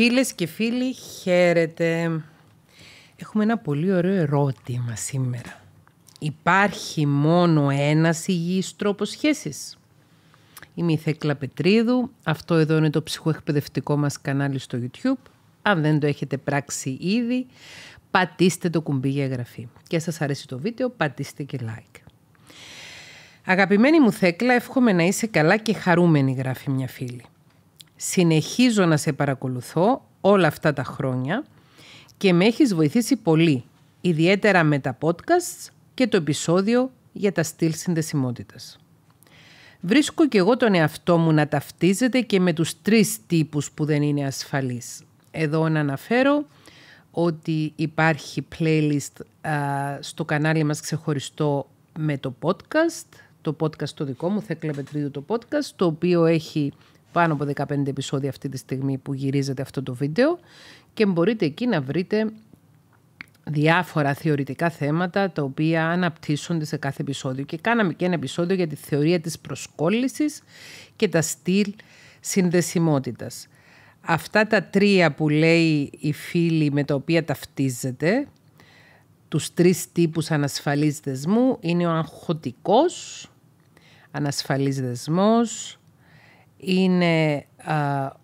Φίλες και φίλοι, χαίρετε. Έχουμε ένα πολύ ωραίο ερώτημα σήμερα. Υπάρχει μόνο ένας υγιής τρόπος σχέσης. Είμαι η Θέκλα Πετρίδου. Αυτό εδώ είναι το ψυχοεκπαιδευτικό μας κανάλι στο YouTube. Αν δεν το έχετε πράξει ήδη, πατήστε το κουμπί για εγγραφή. Και σας αρέσει το βίντεο, πατήστε και like. Αγαπημένη μου Θέκλα, εύχομαι να είσαι καλά και χαρούμενη, γράφει μια φίλη συνεχίζω να σε παρακολουθώ όλα αυτά τα χρόνια και με έχεις βοηθήσει πολύ, ιδιαίτερα με τα podcasts και το επεισόδιο για τα στυλ συνδεσιμότητας. Βρίσκω και εγώ τον εαυτό μου να ταυτίζεται και με τους τρεις τύπους που δεν είναι ασφαλείς. Εδώ να αναφέρω ότι υπάρχει playlist στο κανάλι μας ξεχωριστό με το podcast, το podcast το δικό μου, Θέκλα Πετρίδου το podcast, το οποίο έχει πάνω από 15 επεισόδια αυτή τη στιγμή που γυρίζετε αυτό το βίντεο και μπορείτε εκεί να βρείτε διάφορα θεωρητικά θέματα τα οποία αναπτύσσονται σε κάθε επεισόδιο και κάναμε και ένα επεισόδιο για τη θεωρία της προσκόλλησης και τα στυλ συνδεσιμότητας. Αυτά τα τρία που λέει η φίλη με τα οποία ταυτίζεται, τους τρεις τύπους ανασφαλής δεσμού, είναι ο αγχωτικός ανασφαλής δεσμός, είναι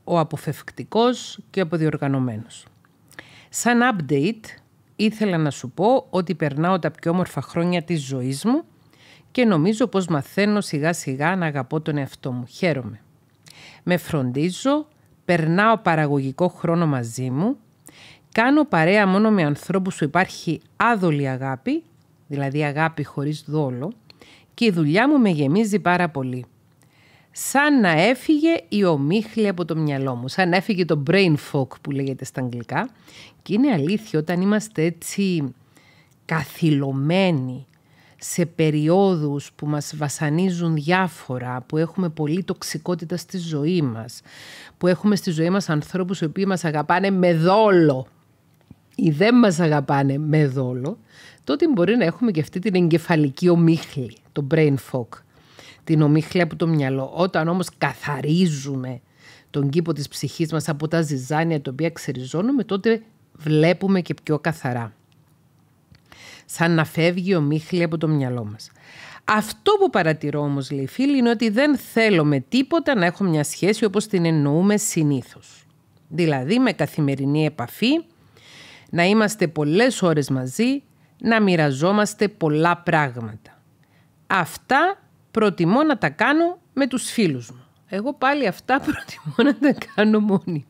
ο αποφευκτικός και ο αποδιοργανωμένος. Σαν update ήθελα να σου πω ότι περνάω τα πιο όμορφα χρόνια της ζωής μου και νομίζω πως μαθαίνω σιγά σιγά να αγαπώ τον εαυτό μου. Χαίρομαι. Με φροντίζω, περνάω παραγωγικό χρόνο μαζί μου, κάνω παρέα μόνο με ανθρώπους που υπάρχει άδολη αγάπη, δηλαδή αγάπη χωρίς δόλο, και η δουλειά μου με γεμίζει πάρα πολύ σαν να έφυγε η ομίχλη από το μυαλό μου, σαν να έφυγε το brain fog που λέγεται στα αγγλικά. Και είναι αλήθεια όταν είμαστε έτσι καθυλωμένοι σε περιόδους που μας βασανίζουν διάφορα, που έχουμε πολύ τοξικότητα στη ζωή μας, που έχουμε στη ζωή μας ανθρώπους οι οποίοι μας αγαπάνε με δόλο ή δεν μας αγαπάνε με δόλο, τότε μπορεί να έχουμε και αυτή την εγκεφαλική ομίχλη, το brain fog την ομίχλη από το μυαλό. Όταν όμως καθαρίζουμε τον κήπο της ψυχής μας από τα ζυζάνια τα οποία ξεριζώνουμε, τότε βλέπουμε και πιο καθαρά. Σαν να φεύγει η ομίχλη... από το μυαλό μας. Αυτό που παρατηρώ όμως, λέει φίλοι... είναι ότι δεν θέλω με τίποτα να έχω μια σχέση όπως την εννοούμε συνήθως. Δηλαδή με καθημερινή επαφή, να είμαστε πολλές ώρες μαζί, να μοιραζόμαστε πολλά πράγματα. Αυτά προτιμώ να τα κάνω με τους φίλους μου. Εγώ πάλι αυτά προτιμώ να τα κάνω μόνη.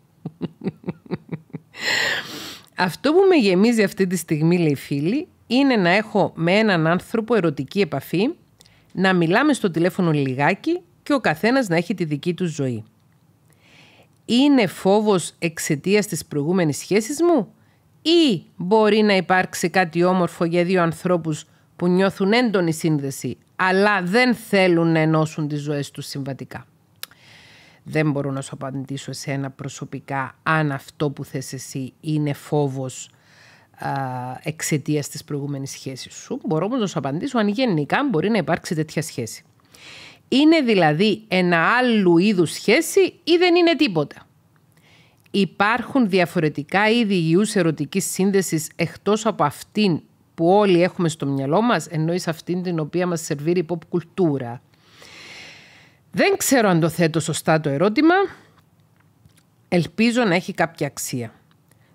Αυτό που με γεμίζει αυτή τη στιγμή, λέει φίλη, είναι να έχω με έναν άνθρωπο ερωτική επαφή, να μιλάμε στο τηλέφωνο λιγάκι και ο καθένας να έχει τη δική του ζωή. Είναι φόβος εξαιτίας της προηγούμενης σχέσης μου ή μπορεί να υπάρξει κάτι όμορφο για δύο ανθρώπους που νιώθουν έντονη σύνδεση, αλλά δεν θέλουν να ενώσουν τις ζωές τους συμβατικά. Δεν μπορώ να σου απαντήσω εσένα προσωπικά αν αυτό που θες εσύ είναι φόβος εξαιτίας της προηγούμενης σχέσης σου. Μπορώ όμως να σου απαντήσω αν γενικά μπορεί να υπάρξει τέτοια σχέση. Είναι δηλαδή ένα άλλου είδους σχέση ή δεν είναι τίποτα. Υπάρχουν διαφορετικά είδη υγιούς ερωτικής σύνδεσης εκτός από αυτήν που όλοι έχουμε στο μυαλό μας, εννοεί αυτήν την οποία μας σερβίρει η pop κουλτούρα. Δεν ξέρω αν το θέτω σωστά το ερώτημα. Ελπίζω να έχει κάποια αξία.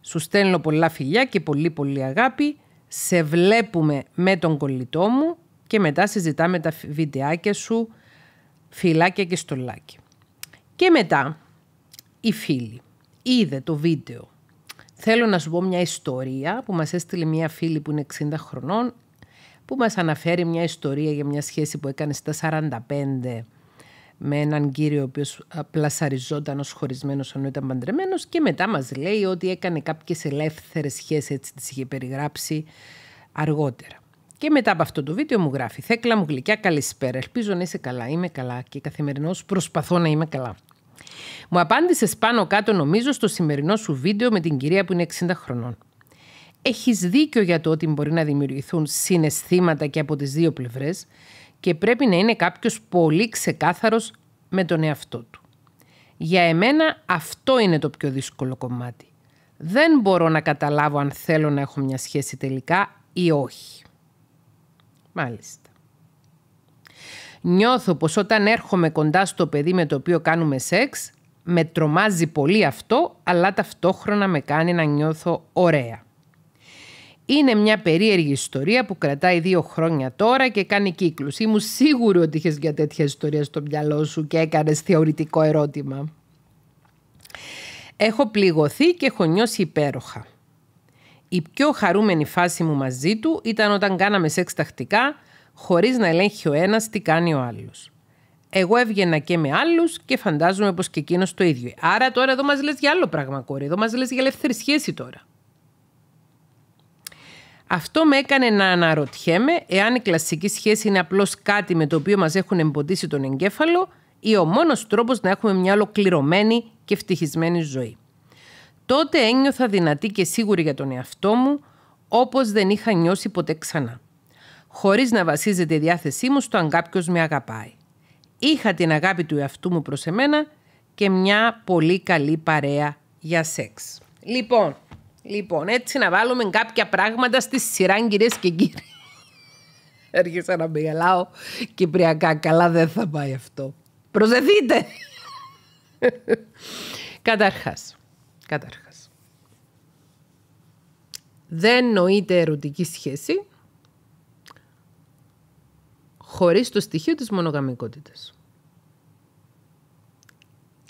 Σου στέλνω πολλά φιλιά και πολύ πολύ αγάπη. Σε βλέπουμε με τον κολλητό μου και μετά συζητάμε τα βιντεάκια σου, φιλάκια και λάκι. Και μετά η φίλη είδε το βίντεο Θέλω να σου πω μια ιστορία που μας έστειλε μια φίλη που είναι 60 χρονών που μας αναφέρει μια ιστορία για μια σχέση που έκανε στα 45 με έναν κύριο ο οποίος πλασαριζόταν ως χωρισμένος ενώ ήταν παντρεμένος και μετά μας λέει ότι έκανε κάποιες ελεύθερες σχέσεις έτσι τις είχε περιγράψει αργότερα. Και μετά από αυτό το βίντεο μου γράφει «Θέκλα μου γλυκιά καλησπέρα, ελπίζω να είσαι καλά, είμαι καλά και καθημερινώς προσπαθώ να είμαι καλά». Μου απάντησες πάνω κάτω, νομίζω, στο σημερινό σου βίντεο με την κυρία που είναι 60 χρονών. Έχεις δίκιο για το ότι μπορεί να δημιουργηθούν συναισθήματα και από τις δύο πλευρές και πρέπει να είναι κάποιος πολύ ξεκάθαρος με τον εαυτό του. Για εμένα αυτό είναι το πιο δύσκολο κομμάτι. Δεν μπορώ να καταλάβω αν θέλω να έχω μια σχέση τελικά ή όχι. Μάλιστα. Νιώθω πως όταν έρχομαι κοντά στο παιδί με το οποίο κάνουμε σεξ, με τρομάζει πολύ αυτό, αλλά ταυτόχρονα με κάνει να νιώθω ωραία. Είναι μια περίεργη ιστορία που κρατάει δύο χρόνια τώρα και κάνει κύκλους. Ήμουν σίγουρη ότι είχες μια τέτοια ιστορία στο μυαλό σου και έκανες θεωρητικό ερώτημα. Έχω πληγωθεί και έχω νιώσει υπέροχα. Η πιο χαρούμενη φάση μου μαζί του ήταν όταν κάναμε σεξ τακτικά χωρίς να ελέγχει ο ένας τι κάνει ο άλλος. Εγώ έβγαινα και με άλλους και φαντάζομαι πως και εκείνος το ίδιο. Άρα τώρα εδώ μας λες για άλλο πράγμα, κόρη. Εδώ μας λες για ελεύθερη σχέση τώρα. Αυτό με έκανε να αναρωτιέμαι εάν η κλασική σχέση είναι απλώς κάτι με το οποίο μας έχουν εμποδίσει τον εγκέφαλο ή ο μόνος τρόπος να έχουμε μια ολοκληρωμένη και ευτυχισμένη ζωή. Τότε ένιωθα δυνατή και σίγουρη για τον εαυτό μου, όπως δεν είχα νιώσει ποτέ ξανά. Χωρίς να βασίζεται η διάθεσή μου στο αν κάποιος με αγαπάει. Είχα την αγάπη του εαυτού μου προς εμένα και μια πολύ καλή παρέα για σεξ. Λοιπόν, λοιπόν έτσι να βάλουμε κάποια πράγματα στη σειρά κυρίες και κύριοι. Έρχεσαι να μην γελάω κυπριακά. Καλά δεν θα πάει αυτό. Προσεθείτε. καταρχάς, καταρχάς. Δεν νοείται ερωτική σχέση χωρίς το στοιχείο της μονογαμικότητας.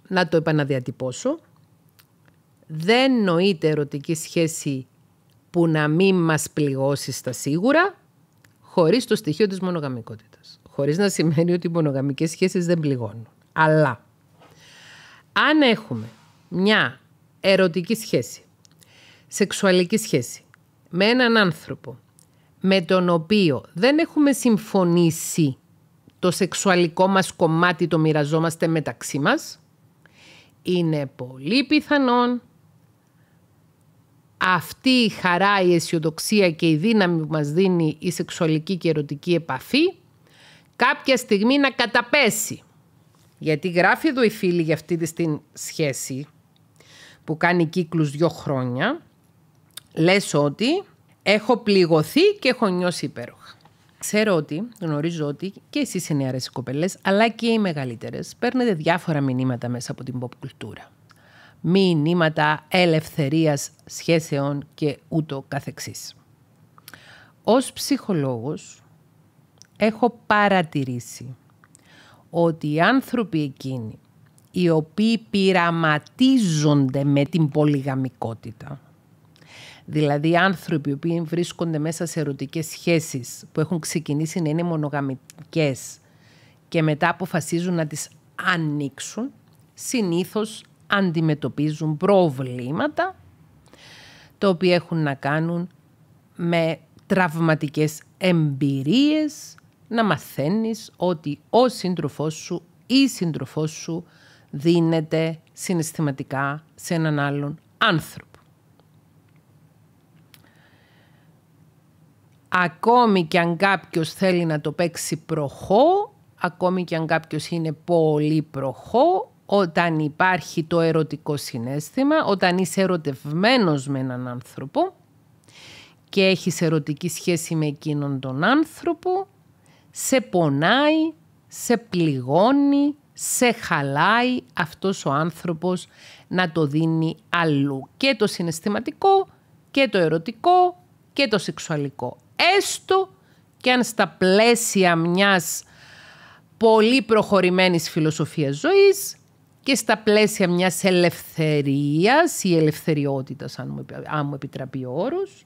Να το επαναδιατυπώσω. Δεν νοείται ερωτική σχέση που να μην μας πληγώσει στα σίγουρα χωρίς το στοιχείο της μονογαμικότητας. Χωρίς να σημαίνει ότι οι μονογαμικές σχέσεις δεν πληγώνουν. Αλλά αν έχουμε μια ερωτική σχέση, σεξουαλική σχέση με έναν άνθρωπο με τον οποίο δεν έχουμε συμφωνήσει το σεξουαλικό μας κομμάτι το μοιραζόμαστε μεταξύ μας, είναι πολύ πιθανόν αυτή η χαρά, η αισιοδοξία και η δύναμη που μας δίνει η σεξουαλική και ερωτική επαφή κάποια στιγμή να καταπέσει. Γιατί γράφει εδώ η φίλη για αυτή της σχέση που κάνει κύκλους δύο χρόνια, λες ότι Έχω πληγωθεί και έχω νιώσει υπέροχα. Ξέρω ότι, γνωρίζω ότι και εσείς οι νεαρές κοπελές, αλλά και οι μεγαλύτερες, παίρνετε διάφορα μηνύματα μέσα από την pop κουλτούρα. Μηνύματα ελευθερίας σχέσεων και ούτω καθεξής. Ως ψυχολόγος έχω παρατηρήσει ότι οι άνθρωποι εκείνοι οι οποίοι πειραματίζονται με την πολυγαμικότητα Δηλαδή, άνθρωποι που βρίσκονται μέσα σε ερωτικές σχέσεις που έχουν ξεκινήσει να είναι μονογαμικές και μετά αποφασίζουν να τις ανοίξουν, συνήθως αντιμετωπίζουν προβλήματα τα οποία έχουν να κάνουν με τραυματικές εμπειρίες, να μαθαίνεις ότι ο σύντροφός σου ή η σύντροφός σου δίνεται συναισθηματικά σε έναν άλλον άνθρωπο. Ακόμη και αν κάποιος θέλει να το παίξει προχώ, ακόμη και αν κάποιος είναι πολύ προχώ, όταν υπάρχει το ερωτικό συνέστημα, όταν είσαι ερωτευμένος με έναν άνθρωπο και έχεις ερωτική σχέση με εκείνον τον άνθρωπο, σε πονάει, σε πληγώνει, σε χαλάει αυτός ο άνθρωπος να το δίνει αλλού. Και το συναισθηματικό και το ερωτικό και το σεξουαλικό έστω και αν στα πλαίσια μιας πολύ προχωρημένης φιλοσοφίας ζωής και στα πλαίσια μιας ελευθερίας ή ελευθεριότητας, αν μου, επιτραπεί ο όρος,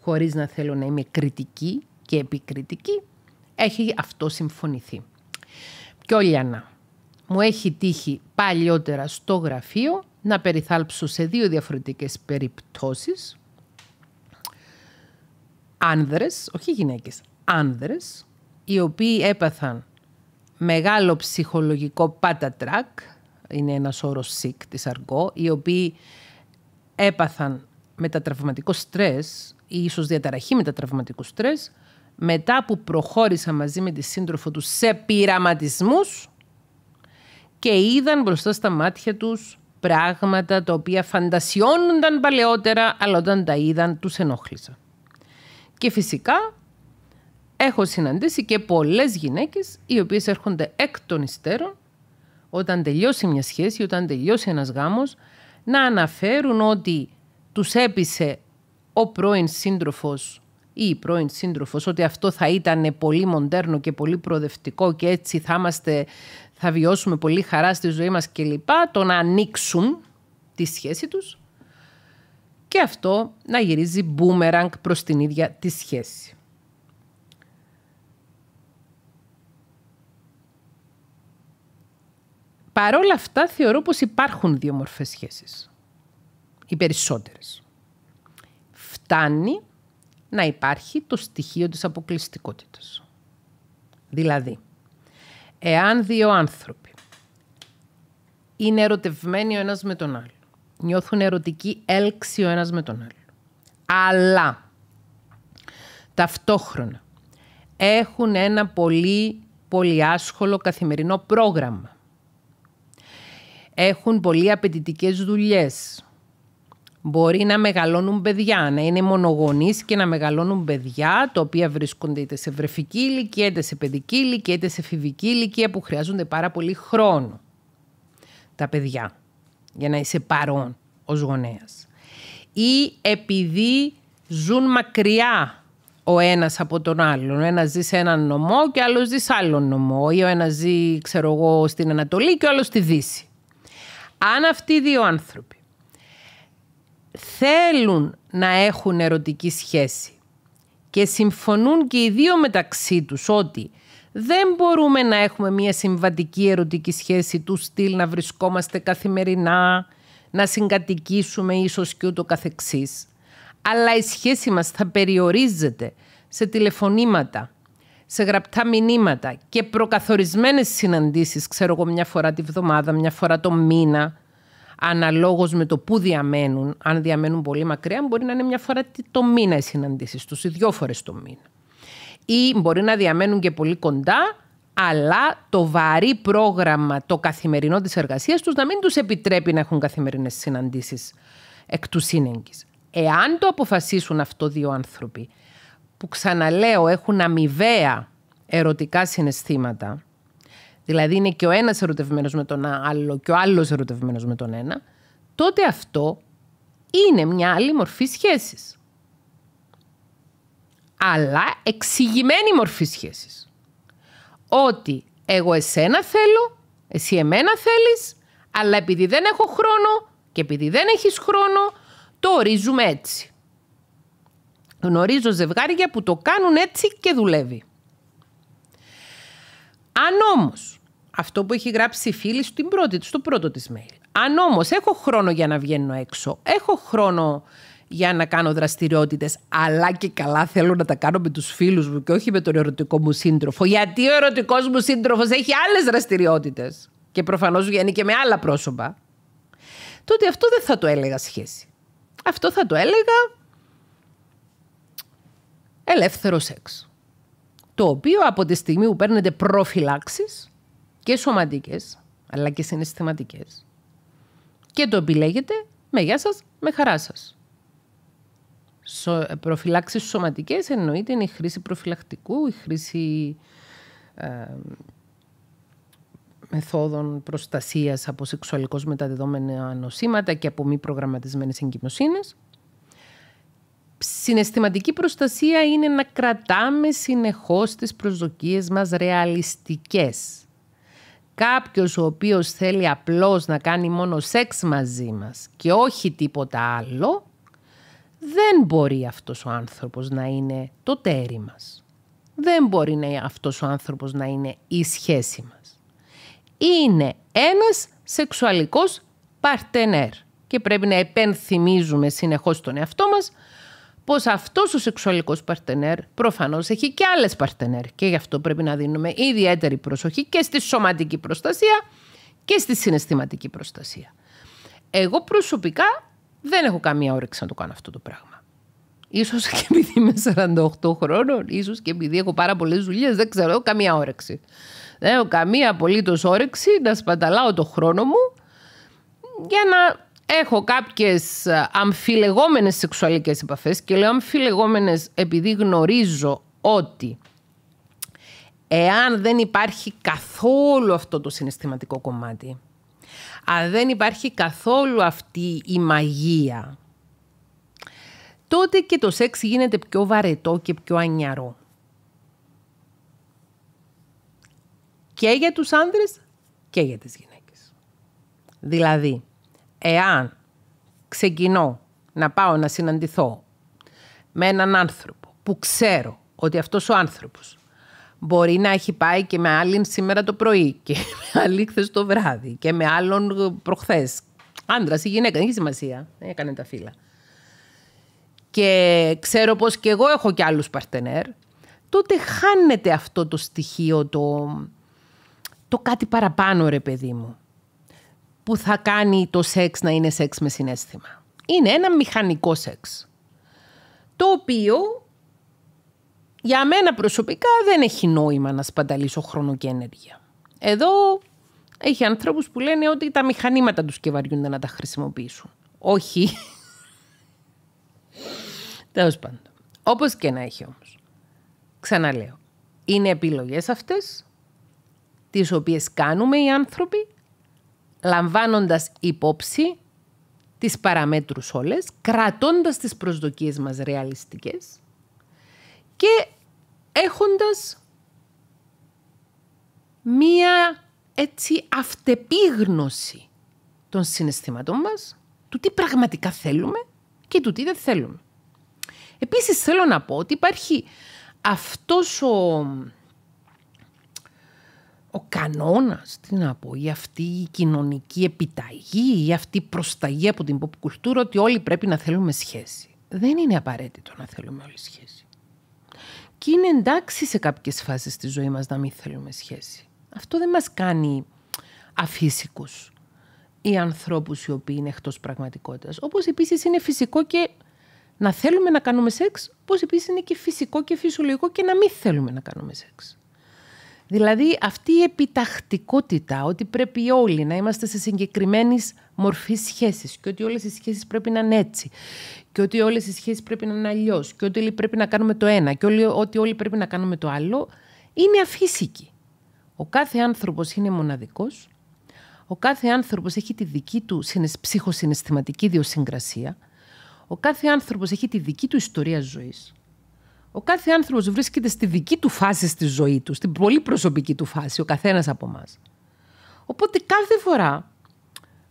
χωρίς να θέλω να είμαι κριτική και επικριτική, έχει αυτό συμφωνηθεί. Και ο μου έχει τύχει παλιότερα στο γραφείο να περιθάλψω σε δύο διαφορετικές περιπτώσεις άνδρες, όχι γυναίκες, άνδρες, οι οποίοι έπαθαν μεγάλο ψυχολογικό πατατράκ, είναι ένας όρος sick της αργό, οι οποίοι έπαθαν μετατραυματικό στρες ή ίσως διαταραχή μετατραυματικού στρες, μετά που προχώρησα μαζί με τη σύντροφο τους σε πειραματισμούς και είδαν μπροστά στα μάτια τους πράγματα τα οποία φαντασιώνονταν παλαιότερα, αλλά όταν τα είδαν τους ενόχλησαν. Και φυσικά έχω συναντήσει και πολλές γυναίκες οι οποίες έρχονται εκ των υστέρων όταν τελειώσει μια σχέση, όταν τελειώσει ένας γάμος, να αναφέρουν ότι τους έπεισε ο πρώην σύντροφος ή η πρώην σύντροφος ότι αυτό θα ήταν πολύ μοντέρνο και πολύ προοδευτικό και έτσι θα, θα βιώσουμε πολύ χαρά στη ζωή μας κλπ. Το να ανοίξουν τη σχέση τους και αυτό να γυρίζει μπούμεραγκ προς την ίδια τη σχέση. Παρ' όλα αυτά θεωρώ πως υπάρχουν δύο μορφές σχέσεις. Οι περισσότερες. Φτάνει να υπάρχει το στοιχείο της αποκλειστικότητας. Δηλαδή, εάν δύο άνθρωποι είναι ερωτευμένοι ο ένας με τον άλλο νιώθουν ερωτική έλξη ο ένας με τον άλλο. Αλλά ταυτόχρονα έχουν ένα πολύ, πολύ άσχολο καθημερινό πρόγραμμα. Έχουν πολύ απαιτητικές δουλειές. Μπορεί να μεγαλώνουν παιδιά, να είναι μονογονείς και να μεγαλώνουν παιδιά τα οποία βρίσκονται είτε σε βρεφική ηλικία, είτε σε παιδική ηλικία, είτε σε φιβική ηλικία που χρειάζονται πάρα πολύ χρόνο. Τα παιδιά για να είσαι παρόν ως γονέας. Ή επειδή ζουν μακριά ο ένας από τον άλλον. Ο ένας ζει σε έναν νομό και άλλος ζει σε άλλον νομό. Ή ο ένας ζει, ξέρω εγώ, στην Ανατολή και ο άλλος στη Δύση. Αν αυτοί οι δύο άνθρωποι θέλουν να έχουν ερωτική σχέση και συμφωνούν και οι δύο μεταξύ τους ότι δεν μπορούμε να έχουμε μια συμβατική ερωτική σχέση του στυλ να βρισκόμαστε καθημερινά, να συγκατοικήσουμε ίσως και ούτω καθεξής. Αλλά η σχέση μας θα περιορίζεται σε τηλεφωνήματα, σε γραπτά μηνύματα και προκαθορισμένες συναντήσεις, ξέρω εγώ μια φορά τη βδομάδα, μια φορά το μήνα, αναλόγως με το που διαμένουν. Αν διαμένουν πολύ μακριά, μπορεί να είναι μια φορά το μήνα οι συναντήσεις τους ή δυο φορές το μήνα ή μπορεί να διαμένουν και πολύ κοντά, αλλά το βαρύ πρόγραμμα το καθημερινό της εργασίας τους να μην τους επιτρέπει να έχουν καθημερινές συναντήσεις εκ του σύνεγγης. Εάν το αποφασίσουν αυτό δύο άνθρωποι που ξαναλέω έχουν αμοιβαία ερωτικά συναισθήματα, δηλαδή είναι και ο ένας ερωτευμένος με τον άλλο και ο άλλος ερωτευμένος με τον ένα, τότε αυτό είναι μια άλλη μορφή σχέσης αλλά εξηγημένη μορφή σχέσης. Ότι εγώ εσένα θέλω, εσύ εμένα θέλεις, αλλά επειδή δεν έχω χρόνο και επειδή δεν έχεις χρόνο, το ορίζουμε έτσι. Γνωρίζω ζευγάρια που το κάνουν έτσι και δουλεύει. Αν όμως, αυτό που έχει γράψει η φίλη στην πρώτη, στο πρώτο της mail, αν όμως έχω χρόνο για να βγαίνω έξω, έχω χρόνο για να κάνω δραστηριότητες, αλλά και καλά θέλω να τα κάνω με τους φίλους μου και όχι με τον ερωτικό μου σύντροφο. Γιατί ο ερωτικός μου σύντροφος έχει άλλες δραστηριότητες και προφανώς βγαίνει και με άλλα πρόσωπα. Τότε αυτό δεν θα το έλεγα σχέση. Αυτό θα το έλεγα ελεύθερο σεξ. Το οποίο από τη στιγμή που παίρνετε προφυλάξεις και σωματικές, αλλά και συναισθηματικές, και το επιλέγετε με γεια σας με χαρά σας. Ε, προφυλάξεις σωματικές εννοείται είναι η χρήση προφυλακτικού, η χρήση μεθόδων προστασίας από σεξουαλικώς μεταδεδομένα νοσήματα και από μη προγραμματισμένες εγκυμοσύνες. Συναισθηματική προστασία είναι να κρατάμε συνεχώς τις προσδοκίες μας ρεαλιστικές. Κάποιος ο οποίος θέλει απλώς να κάνει μόνο σεξ μαζί μας και όχι τίποτα άλλο, δεν μπορεί αυτός ο άνθρωπος να είναι το τέρι μας. Δεν μπορεί να αυτός ο άνθρωπος να είναι η σχέση μας. Είναι ένας σεξουαλικός παρτενέρ και πρέπει να επενθυμίζουμε συνεχώς τον εαυτό μας πως αυτός ο σεξουαλικός παρτενέρ προφανώς έχει και άλλες παρτενέρ και γι' αυτό πρέπει να δίνουμε ιδιαίτερη προσοχή και στη σωματική προστασία και στη συναισθηματική προστασία. Εγώ προσωπικά δεν έχω καμία όρεξη να το κάνω αυτό το πράγμα. Ίσως και επειδή είμαι 48 χρόνων, ίσως και επειδή έχω πάρα πολλές δουλειές, δεν ξέρω, έχω καμία όρεξη. Δεν έχω καμία απολύτως όρεξη να σπαταλάω το χρόνο μου για να έχω κάποιες αμφιλεγόμενες σεξουαλικές επαφές και λέω αμφιλεγόμενες επειδή γνωρίζω ότι εάν δεν υπάρχει καθόλου αυτό το συναισθηματικό κομμάτι αν δεν υπάρχει καθόλου αυτή η μαγεία, τότε και το σεξ γίνεται πιο βαρετό και πιο ανιαρό. Και για τους άνδρες και για τις γυναίκες. Δηλαδή, εάν ξεκινώ να πάω να συναντηθώ με έναν άνθρωπο που ξέρω ότι αυτός ο άνθρωπος μπορεί να έχει πάει και με άλλην σήμερα το πρωί και με άλλη χθες το βράδυ και με άλλον ε, προχθές. Άντρας ή γυναίκα, δεν έχει σημασία. Έκανε τα φύλλα. Και ξέρω πως και εγώ έχω και άλλους παρτενέρ. Τότε χάνεται αυτό το στοιχείο, το, το κάτι παραπάνω ρε παιδί μου. Που θα κάνει το σεξ να είναι σεξ με συνέστημα. Είναι ένα μηχανικό σεξ. Το οποίο για μένα προσωπικά δεν έχει νόημα να σπαταλίσω χρόνο και ενέργεια. Εδώ έχει ανθρώπους που λένε ότι τα μηχανήματα τους και να τα χρησιμοποιήσουν. Όχι. Τέλος πάντων. Όπως και να έχει όμως. Ξαναλέω. Είναι επιλογές αυτές, τις οποίες κάνουμε οι άνθρωποι, λαμβάνοντας υπόψη τις παραμέτρους όλες, κρατώντας τις προσδοκίες μας ρεαλιστικές και έχοντας μία έτσι αυτεπίγνωση των συναισθήματων μας, του τι πραγματικά θέλουμε και του τι δεν θέλουμε. Επίσης θέλω να πω ότι υπάρχει αυτός ο, ο κανόνας, τι να πω, η αυτή η κοινωνική επιταγή, η αυτή η προσταγή από την pop κουλτούρα ότι όλοι πρέπει να θέλουμε σχέση. Δεν είναι απαραίτητο να θέλουμε όλη σχέση. Και είναι εντάξει σε κάποιες φάσεις της ζωής μας να μην θέλουμε σχέση. Αυτό δεν μας κάνει αφύσικους ή ανθρώπους οι οποίοι είναι εκτός πραγματικότητας. Όπως επίσης είναι φυσικό και να θέλουμε να κάνουμε σεξ, όπως επίσης είναι και φυσικό και φυσιολογικό και να μην θέλουμε να κάνουμε σεξ. Δηλαδή αυτή η επιτακτικότητα ότι πρέπει όλοι να είμαστε σε συγκεκριμένης μορφής σχέσεις και ότι όλες οι σχέσεις πρέπει να είναι έτσι και ότι όλες οι σχέσεις πρέπει να είναι αλλιώς, και ότι όλοι πρέπει να κάνουμε το ένα και ότι όλοι πρέπει να κάνουμε το άλλο είναι αφύσικη. Ο κάθε άνθρωπος είναι μοναδικός, ο κάθε άνθρωπος έχει τη δική του ψυχοσυναισθηματική ιδιοσυγκρασία, ο κάθε άνθρωπος έχει τη δική του ιστορία ζωής, ο κάθε άνθρωπος βρίσκεται στη δική του φάση στη ζωή του, στην πολύ προσωπική του φάση, ο καθένας από εμάς. Οπότε κάθε φορά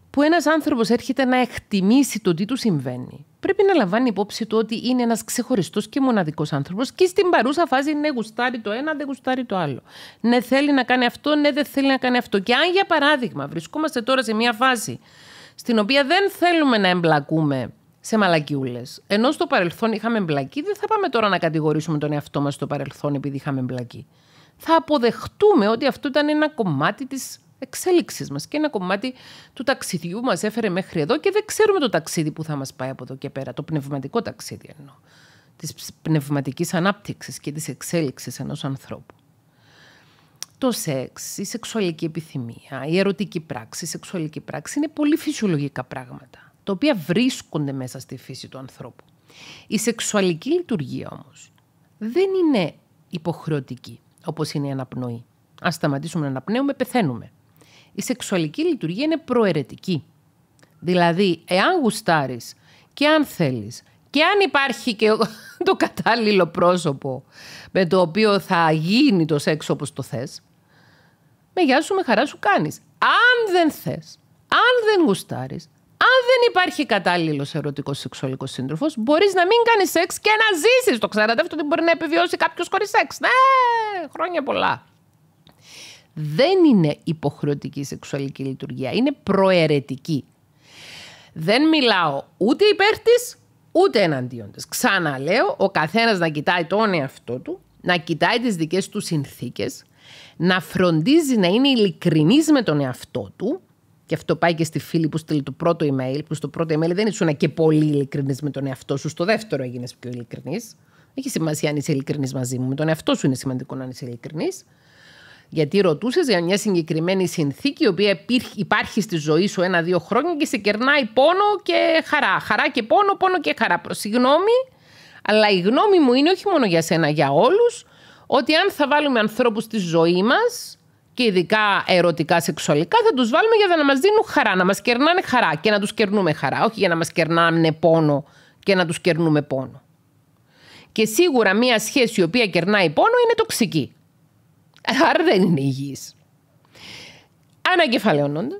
που ένας άνθρωπος έρχεται να εκτιμήσει το τι του συμβαίνει, πρέπει να λαμβάνει υπόψη του ότι είναι ένας ξεχωριστός και μοναδικός άνθρωπος και στην παρούσα φάση ναι γουστάρει το ένα, δεν γουστάρει το άλλο. Ναι θέλει να κάνει αυτό, ναι δεν θέλει να κάνει αυτό. Και αν για παράδειγμα βρισκόμαστε τώρα σε μια φάση στην οποία δεν θέλουμε να εμπλακούμε σε μαλακιούλες. Ενώ στο παρελθόν είχαμε εμπλακεί, δεν θα πάμε τώρα να κατηγορήσουμε τον εαυτό μας στο παρελθόν επειδή είχαμε μπλακεί. Θα αποδεχτούμε ότι αυτό ήταν ένα κομμάτι της εξέλιξης μας και ένα κομμάτι του ταξιδιού μας έφερε μέχρι εδώ και δεν ξέρουμε το ταξίδι που θα μας πάει από εδώ και πέρα. Το πνευματικό ταξίδι εννοώ. Της πνευματικής ανάπτυξης και της εξέλιξης ενός ανθρώπου. Το σεξ, η σεξουαλική επιθυμία, η ερωτική πράξη, η σεξουαλική πράξη είναι πολύ φυσιολογικά πράγματα τα οποία βρίσκονται μέσα στη φύση του ανθρώπου. Η σεξουαλική λειτουργία όμως δεν είναι υποχρεωτική όπως είναι η αναπνοή. Αν σταματήσουμε να αναπνέουμε, πεθαίνουμε. Η σεξουαλική λειτουργία είναι προαιρετική. Δηλαδή, εάν γουστάρεις και αν θέλεις και αν υπάρχει και το κατάλληλο πρόσωπο με το οποίο θα γίνει το σεξ όπως το θες, με γεια σου, με χαρά σου κάνεις. Αν δεν θες, αν δεν γουστάρεις, αν δεν υπάρχει κατάλληλος ερωτικός σεξουαλικός σύντροφος, μπορείς να μην κάνεις σεξ και να ζήσεις. Το ξέρατε αυτό ότι μπορεί να επιβιώσει κάποιος χωρίς σεξ. Ναι, χρόνια πολλά. Δεν είναι υποχρεωτική σεξουαλική λειτουργία. Είναι προαιρετική. Δεν μιλάω ούτε υπέρ της, ούτε εναντίον της. Ξαναλέω, ο καθένας να κοιτάει τον εαυτό του, να κοιτάει τις δικές του συνθήκες, να φροντίζει να είναι ειλικρινής με τον εαυτό του και αυτό πάει και στη φίλη που στείλει το πρώτο email, που στο πρώτο email δεν ήσουν και πολύ ειλικρινής με τον εαυτό σου. Στο δεύτερο έγινες πιο ειλικρινής. Έχει σημασία αν είσαι ειλικρινής μαζί μου. Με τον εαυτό σου είναι σημαντικό να είσαι ειλικρινής. Γιατί ρωτούσες για μια συγκεκριμένη συνθήκη, η οποία υπάρχει στη ζωή σου ένα-δύο χρόνια και σε κερνάει πόνο και χαρά. Χαρά και πόνο, πόνο και χαρά. Συγγνώμη, αλλά η γνώμη μου είναι όχι μόνο για σένα, για όλους, ότι αν θα βάλουμε ανθρώπους στη ζωή μας και ειδικά ερωτικά, σεξουαλικά, θα τους βάλουμε για να μας δίνουν χαρά, να μας κερνάνε χαρά και να τους κερνούμε χαρά. Όχι για να μας κερνάνε πόνο και να τους κερνούμε πόνο. Και σίγουρα μία σχέση η οποία κερνάει πόνο είναι τοξική. Άρα δεν είναι υγιής. Ανακεφαλαιώνοντας,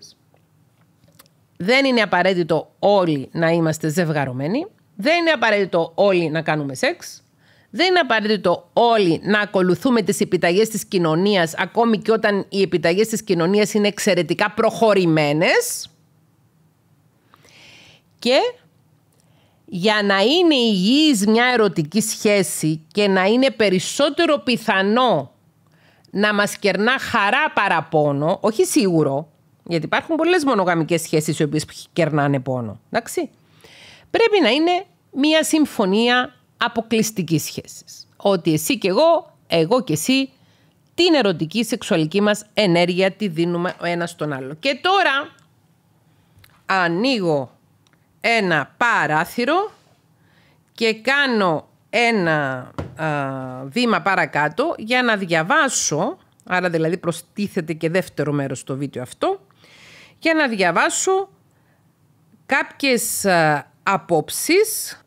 δεν είναι απαραίτητο όλοι να είμαστε ζευγαρωμένοι. Δεν είναι απαραίτητο όλοι να κάνουμε σεξ. Δεν είναι απαραίτητο όλοι να ακολουθούμε τις επιταγές της κοινωνίας, ακόμη και όταν οι επιταγές της κοινωνίας είναι εξαιρετικά προχωρημένες. Και για να είναι υγιής μια ερωτική σχέση και να είναι περισσότερο πιθανό να μας κερνά χαρά παραπόνο, όχι σίγουρο, γιατί υπάρχουν πολλές μονογαμικές σχέσεις οι οποίες κερνάνε πόνο, εντάξει. Πρέπει να είναι μια συμφωνία αποκλειστικής σχέσης Ότι εσύ και εγώ, εγώ και εσύ, την ερωτική σεξουαλική μας ενέργεια τη δίνουμε ο ένας στον άλλο. Και τώρα ανοίγω ένα παράθυρο και κάνω ένα βήμα παρακάτω για να διαβάσω, άρα δηλαδή προστίθεται και δεύτερο μέρος στο βίντεο αυτό, για να διαβάσω κάποιες α, απόψεις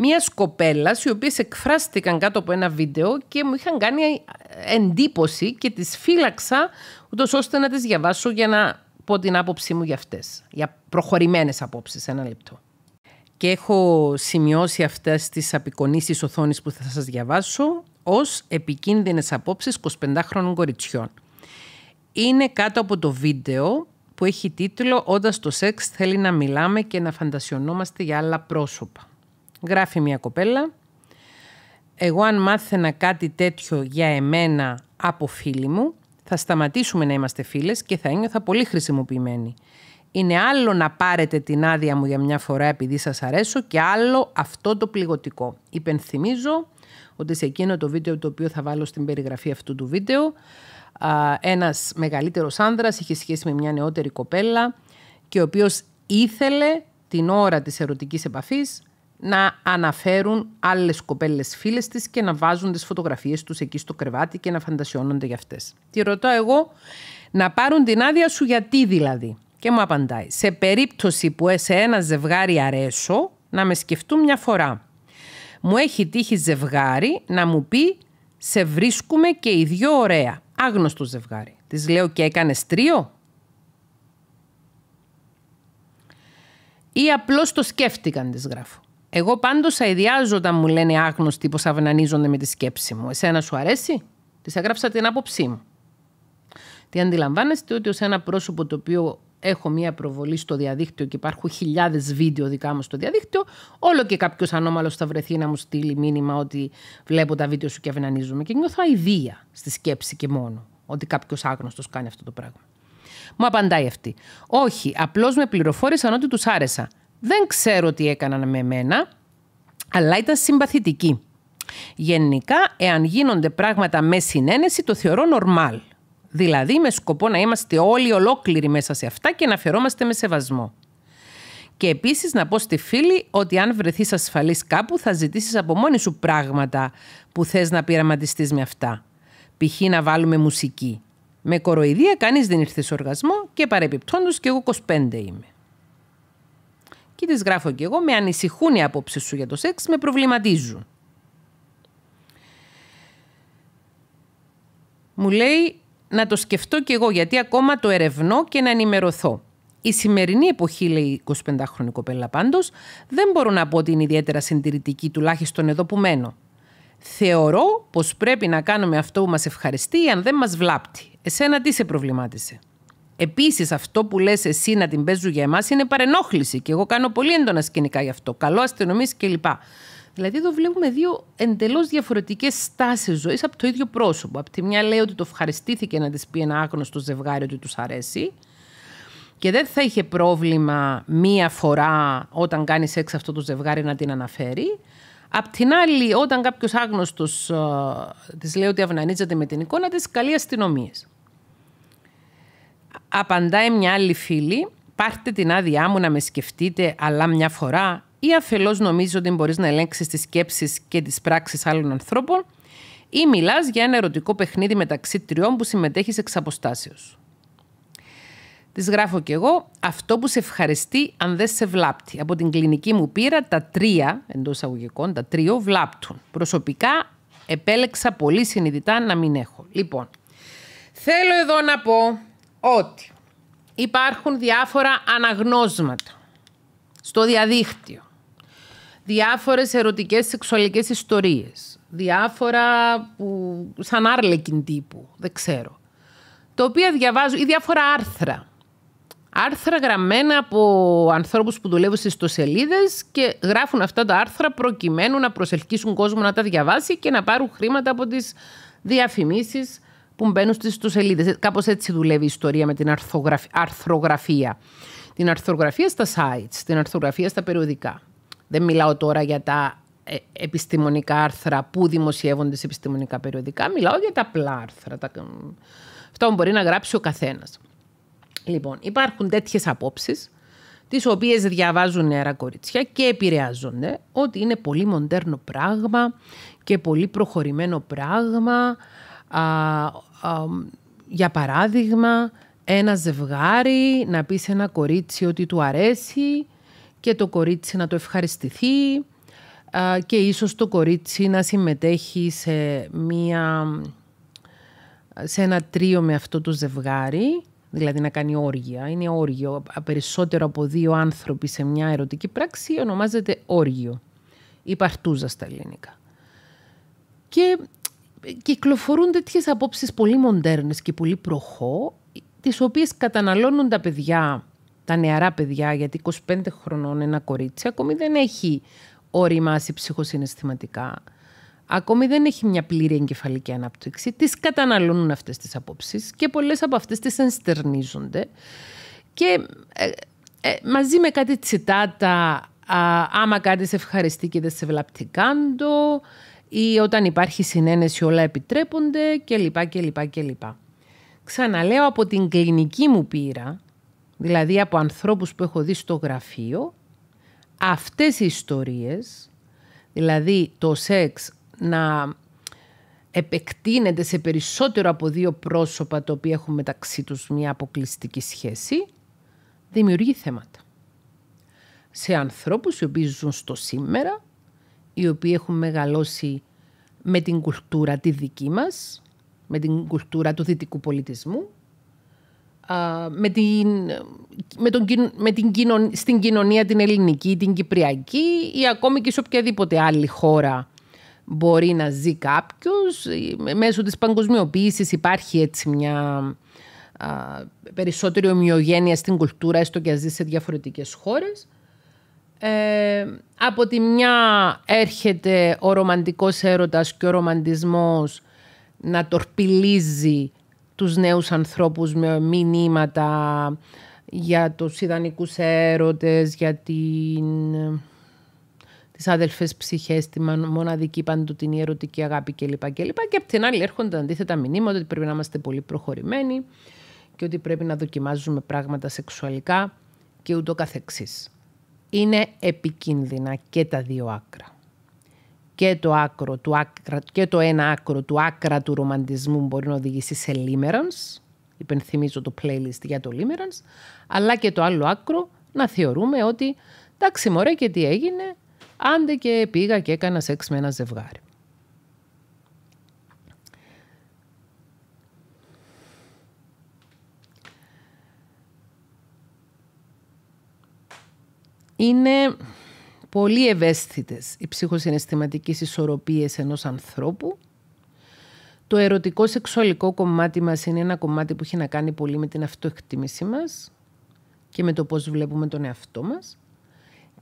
μιας κοπέλας οι οποίες εκφράστηκαν κάτω από ένα βίντεο και μου είχαν κάνει ε, εντύπωση και τις φύλαξα, ούτως ώστε να τις διαβάσω για να πω την άποψή μου για αυτές. Για προχωρημένες απόψεις, ένα λεπτό. Και έχω σημειώσει αυτές τις απεικονίσεις οθόνης που θα σας διαβάσω ως επικίνδυνες απόψεις 25χρονων κοριτσιών. Είναι κάτω από το βίντεο που έχει τίτλο «Όταν το σεξ θέλει να μιλάμε και να φαντασιωνόμαστε για άλλα πρόσωπα». Γράφει μια κοπέλα. Εγώ αν μάθαινα κάτι τέτοιο για εμένα από φίλη μου, θα σταματήσουμε να είμαστε φίλες και θα ένιωθα πολύ χρησιμοποιημένη. Είναι άλλο να πάρετε την άδεια μου για μια φορά επειδή σας αρέσω και άλλο αυτό το πληγωτικό. Υπενθυμίζω ότι σε εκείνο το βίντεο το οποίο θα βάλω στην περιγραφή αυτού του βίντεο ένας μεγαλύτερος άνδρας είχε σχέση με μια νεότερη κοπέλα και ο οποίος ήθελε την ώρα της ερωτικής επαφής να αναφέρουν άλλες κοπέλες φίλες της και να βάζουν τις φωτογραφίες τους εκεί στο κρεβάτι και να φαντασιώνονται για αυτές. Τη ρωτάω εγώ, να πάρουν την άδεια σου γιατί δηλαδή. Και μου απαντάει, σε περίπτωση που σε ένα ζευγάρι αρέσω, να με σκεφτούν μια φορά. Μου έχει τύχει ζευγάρι να μου πει σε βρίσκουμε και οι δυο ωραία. Άγνωστο ζευγάρι. Της λέω και έκανες τρίο. Ή απλώς το σκέφτηκαν, της γράφω. Εγώ πάντως αειδιάζω όταν μου λένε άγνωστοι πώ αυνανίζονται με τη σκέψη μου. Εσένα σου αρέσει? τη έγραψα την άποψή μου. Τι αντιλαμβάνεστε ότι ως ένα πρόσωπο το οποίο έχω μία προβολή στο διαδίκτυο και υπάρχουν χιλιάδες βίντεο δικά μου στο διαδίκτυο, όλο και κάποιος ανώμαλος θα βρεθεί να μου στείλει μήνυμα ότι βλέπω τα βίντεο σου και αυνανίζομαι. Και νιώθω αηδία στη σκέψη και μόνο ότι κάποιος άγνωστος κάνει αυτό το πράγμα. Μου απαντάει αυτή. Όχι, απλώς με πληροφόρησαν ότι τους άρεσα. Δεν ξέρω τι έκαναν με μένα, αλλά ήταν συμπαθητική. Γενικά, εάν γίνονται πράγματα με συνένεση, το θεωρώ normal. Δηλαδή, με σκοπό να είμαστε όλοι ολόκληροι μέσα σε αυτά και να φερόμαστε με σεβασμό. Και επίσης να πω στη φίλη ότι αν βρεθείς ασφαλής κάπου, θα ζητήσεις από μόνη σου πράγματα που θες να πειραματιστείς με αυτά. Π.χ. να βάλουμε μουσική. Με κοροϊδία κανείς δεν ήρθε σε οργασμό και παρεπιπτόντως και εγώ 25 είμαι. Και τη γράφω και εγώ, με ανησυχούν οι απόψεις σου για το σεξ, με προβληματίζουν. Μου λέει να το σκεφτώ κι εγώ γιατί ακόμα το ερευνώ και να ενημερωθώ. Η σημερινή εποχή, λέει η 25χρονη κοπέλα πάντως, δεν μπορώ να πω ότι είναι ιδιαίτερα συντηρητική, τουλάχιστον εδώ που μένω. Θεωρώ πως πρέπει να κάνουμε αυτό που μας ευχαριστεί, αν δεν μας βλάπτει. Εσένα τι σε προβλημάτισε. Επίσης, αυτό που λες εσύ να την παίζουν για εμάς είναι παρενόχληση. Και εγώ κάνω πολύ έντονα σκηνικά γι' αυτό. Καλό αστυνομής κλπ. Δηλαδή, εδώ βλέπουμε δύο εντελώς διαφορετικές στάσεις ζωής από το ίδιο πρόσωπο. Απ' τη μια λέει ότι το ευχαριστήθηκε να της πει ένα άγνωστο ζευγάρι ότι τους αρέσει. Και δεν θα είχε πρόβλημα μία φορά όταν κάνει σεξ αυτό το ζευγάρι να την αναφέρει. Απ' την άλλη, όταν κάποιος άγνωστος ε, της λέει ότι αυνανίζεται με την εικόνα της, καλεί αστυνομίες. Απαντάει μια άλλη φίλη, πάρτε την άδειά μου να με σκεφτείτε, αλλά μια φορά ή αφελώς νομίζω ότι μπορείς να ελέγξεις τις σκέψεις και τις πράξεις άλλων ανθρώπων ή μιλάς για ένα ερωτικό παιχνίδι μεταξύ τριών που συμμετέχεις εξ αποστάσεως. Της γράφω κι εγώ αυτό που σε ευχαριστεί αν δεν σε βλάπτει. Από την κλινική μου πείρα τα τρία, εντός αγωγικών, τα τρία βλάπτουν. Προσωπικά επέλεξα πολύ συνειδητά να μην έχω. Λοιπόν, θέλω εδώ να πω ότι υπάρχουν διάφορα αναγνώσματα στο διαδίκτυο, διάφορες ερωτικές σεξουαλικές ιστορίες, διάφορα που, σαν άρλεκιν τύπου, δεν ξέρω, τα οποία διαβάζω ή διάφορα άρθρα. Άρθρα γραμμένα από ανθρώπους που δουλεύουν στις ιστοσελίδες και γράφουν αυτά τα άρθρα προκειμένου να προσελκύσουν κόσμο να τα διαβάσει και να πάρουν χρήματα από τις διαφημίσεις που μπαίνουν στις ιστοσελίδες. Ε, κάπως έτσι δουλεύει η ιστορία με την αρθρογραφία. Την αρθρογραφία στα sites, την αρθρογραφία στα περιοδικά. Δεν μιλάω τώρα για τα ε, επιστημονικά άρθρα που δημοσιεύονται σε επιστημονικά περιοδικά. Μιλάω για τα απλά άρθρα, τα... αυτά που μπορεί να γράψει ο καθένας. Λοιπόν, υπάρχουν τέτοιες απόψεις τις οποίες διαβάζουν νεαρά κορίτσια και επηρεάζονται ότι είναι πολύ μοντέρνο πράγμα και πολύ προχωρημένο πράγμα για παράδειγμα, ένα ζευγάρι να πει σε ένα κορίτσι ότι του αρέσει και το κορίτσι να το ευχαριστηθεί και ίσως το κορίτσι να συμμετέχει σε, μία, σε ένα τρίο με αυτό το ζευγάρι, δηλαδή να κάνει όργια. Είναι όργιο. Περισσότερο από δύο άνθρωποι σε μια ερωτική πράξη ονομάζεται όργιο ή παρτούζα στα ελληνικά. Και κυκλοφορούν τέτοιες απόψεις πολύ μοντέρνες και πολύ προχώ, τις οποίες καταναλώνουν τα παιδιά, τα νεαρά παιδιά, γιατί 25 χρονών ένα κορίτσι ακόμη δεν έχει οριμάσει ψυχοσυναισθηματικά. Ακόμη δεν έχει μια πλήρη εγκεφαλική ανάπτυξη. Τις καταναλώνουν αυτές τις απόψεις και πολλές από αυτές τις ενστερνίζονται. Και ε, ε, μαζί με κάτι τσιτάτα, άμα κάτι σε ευχαριστεί και δεν σε βλαπτικάντο...» ή όταν υπάρχει συνένεση όλα επιτρέπονται κλπ. και κλπ. Ξαναλέω από την κλινική μου πείρα, δηλαδή από ανθρώπους που έχω δει στο γραφείο, αυτές οι ιστορίες, δηλαδή το σεξ να επεκτείνεται σε περισσότερο από δύο πρόσωπα τα οποία έχουν μεταξύ τους μια αποκλειστική σχέση, δημιουργεί θέματα. Σε ανθρώπους οι οποίοι ζουν στο σήμερα οι οποίοι έχουν μεγαλώσει με την κουλτούρα τη δική μας, με την κουλτούρα του δυτικού πολιτισμού, με την, με τον, την στην κοινωνία την ελληνική, την κυπριακή ή ακόμη και σε οποιαδήποτε άλλη χώρα μπορεί να ζει κάποιος. Ε, μέσω της παγκοσμιοποίησης υπάρχει έτσι μια α, περισσότερη ομοιογένεια στην κουλτούρα, έστω και ζει σε διαφορετικές χώρες. Ε, από τη μια έρχεται ο ρομαντικός έρωτας και ο ρομαντισμός να τορπιλίζει τους νέους ανθρώπους με μηνύματα για τους ιδανικούς έρωτες, για την... τις αδελφές ψυχές, τη μοναδική την ερωτική αγάπη κλπ. Και, και, και από την άλλη έρχονται αντίθετα μηνύματα ότι πρέπει να είμαστε πολύ προχωρημένοι και ότι πρέπει να δοκιμάζουμε πράγματα σεξουαλικά και ούτω καθεξής είναι επικίνδυνα και τα δύο άκρα. Και το, άκρο, του άκρα, και το ένα άκρο του άκρα του ρομαντισμού μπορεί να οδηγήσει σε λίμερανς, υπενθυμίζω το playlist για το λίμερανς, αλλά και το άλλο άκρο να θεωρούμε ότι εντάξει μωρέ και τι έγινε, άντε και πήγα και έκανα σεξ με ένα ζευγάρι. είναι πολύ ευαίσθητες οι ψυχοσυναισθηματικές ισορροπίες ενός ανθρώπου. Το ερωτικό σεξουαλικό κομμάτι μας είναι ένα κομμάτι που έχει να κάνει πολύ με την αυτοεκτίμησή μας και με το πώς βλέπουμε τον εαυτό μας.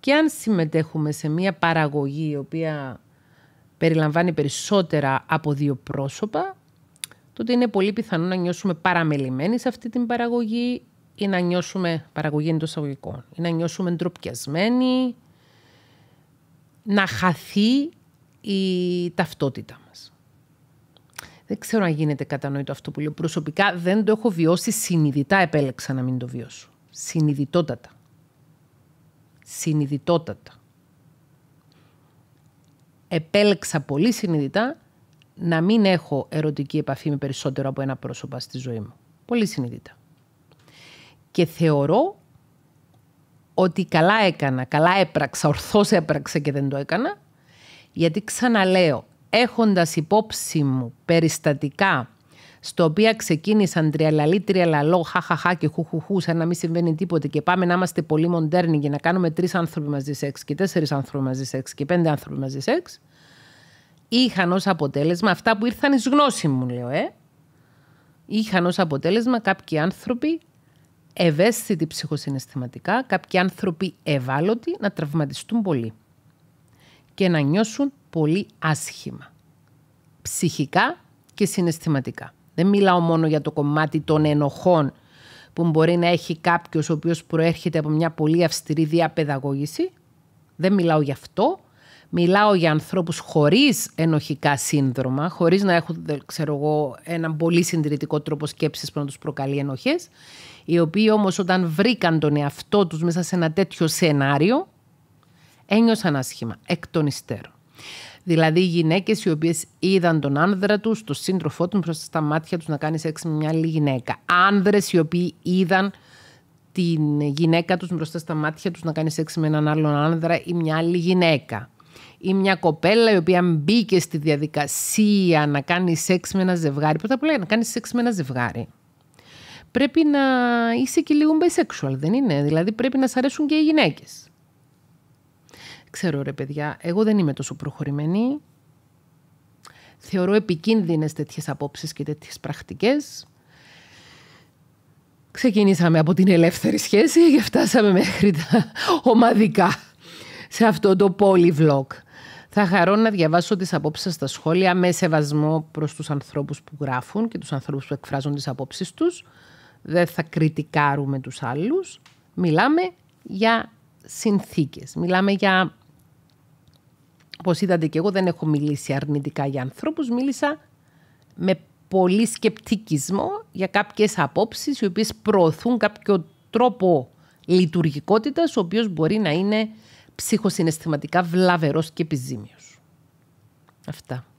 Και αν συμμετέχουμε σε μια παραγωγή η οποία περιλαμβάνει περισσότερα από δύο πρόσωπα, τότε είναι πολύ πιθανό να νιώσουμε παραμελημένοι σε αυτή την παραγωγή ή να νιώσουμε παραγωγή εντός αγωγικών, ή να νιώσουμε ντροπιασμένοι, να χαθεί η ταυτότητα μας. Δεν ξέρω αν γίνεται κατανοητό αυτό που λέω. Προσωπικά δεν το έχω βιώσει συνειδητά επέλεξα να μην το βιώσω. Συνειδητότατα. Συνειδητότατα. Επέλεξα πολύ συνειδητά να μην έχω ερωτική επαφή με περισσότερο από ένα πρόσωπα στη ζωή μου. Πολύ συνειδητά. Και θεωρώ ότι καλά έκανα, καλά έπραξα, ορθώς έπραξα και δεν το έκανα, γιατί ξαναλέω, έχοντας υπόψη μου περιστατικά στο οποία ξεκίνησαν τριαλαλή, τριαλαλό, χαχαχά και χουχουχού, σαν να μην συμβαίνει τίποτα και πάμε να είμαστε πολύ μοντέρνοι και να κάνουμε τρεις άνθρωποι μαζί σεξ και τέσσερις άνθρωποι μαζί σεξ και πέντε άνθρωποι μαζί σεξ, είχαν ως αποτέλεσμα αυτά που ήρθαν εις γνώση μου, λέω, ε. Είχαν ως αποτέλεσμα κάποιοι άνθρωποι ευαίσθητοι ψυχοσυναισθηματικά, κάποιοι άνθρωποι ευάλωτοι να τραυματιστούν πολύ και να νιώσουν πολύ άσχημα. Ψυχικά και συναισθηματικά. Δεν μιλάω μόνο για το κομμάτι των ενοχών που μπορεί να έχει κάποιος ο οποίος προέρχεται από μια πολύ αυστηρή διαπαιδαγώγηση. Δεν μιλάω γι' αυτό. Μιλάω για ανθρώπους χωρίς ενοχικά σύνδρομα, χωρίς να έχουν ξέρω εγώ, έναν πολύ συντηρητικό τρόπο σκέψης που να τους προκαλεί ενοχές οι οποίοι όμως όταν βρήκαν τον εαυτό τους μέσα σε ένα τέτοιο σενάριο, ένιωσαν άσχημα εκ των υστέρων. Δηλαδή, οι γυναίκες οι οποίες είδαν τον άνδρα τους, τον σύντροφό του, μπροστά στα μάτια τους να κάνει σεξ με μια άλλη γυναίκα. Άνδρες οι οποίοι είδαν την γυναίκα τους μπροστά στα μάτια τους να κάνει σεξ με έναν άλλον άνδρα ή μια άλλη γυναίκα. Ή μια κοπέλα η οποία μπήκε στη διαδικασία να κάνει σεξ με ένα ζευγάρι. Πρώτα απ' όλα να κάνει σεξ με ένα ζευγάρι πρέπει να είσαι και λίγο bisexual, δεν είναι. Δηλαδή πρέπει να σ' αρέσουν και οι γυναίκες. Ξέρω ρε παιδιά, εγώ δεν είμαι τόσο προχωρημένη. Θεωρώ επικίνδυνες τέτοιες απόψεις και τέτοιες πρακτικές. Ξεκινήσαμε από την ελεύθερη σχέση και φτάσαμε μέχρι τα ομαδικά σε αυτό το πολυ-vlog. Θα χαρώ να διαβάσω τις απόψεις στα σχόλια με σεβασμό προς τους ανθρώπους που γράφουν και τους ανθρώπους που εκφράζουν τις απόψεις τους δεν θα κριτικάρουμε τους άλλους. Μιλάμε για συνθήκες. Μιλάμε για... Όπως είδατε και εγώ δεν έχω μιλήσει αρνητικά για ανθρώπους. Μίλησα με πολύ σκεπτικισμό για κάποιες απόψεις οι οποίες προωθούν κάποιο τρόπο λειτουργικότητας ο οποίος μπορεί να είναι ψυχοσυναισθηματικά βλαβερός και επιζήμιος. Αυτά.